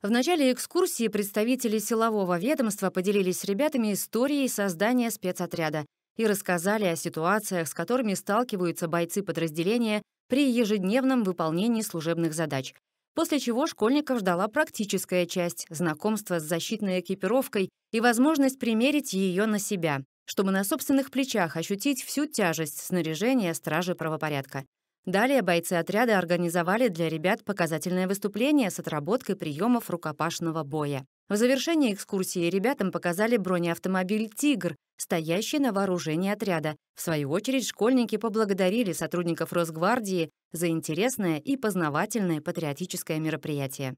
В начале экскурсии представители силового ведомства поделились с ребятами историей создания спецотряда и рассказали о ситуациях, с которыми сталкиваются бойцы подразделения при ежедневном выполнении служебных задач. После чего школьников ждала практическая часть, знакомство с защитной экипировкой и возможность примерить ее на себя, чтобы на собственных плечах ощутить всю тяжесть снаряжения стражи правопорядка. Далее бойцы отряда организовали для ребят показательное выступление с отработкой приемов рукопашного боя. В завершении экскурсии ребятам показали бронеавтомобиль «Тигр», стоящий на вооружении отряда. В свою очередь школьники поблагодарили сотрудников Росгвардии за интересное и познавательное патриотическое мероприятие.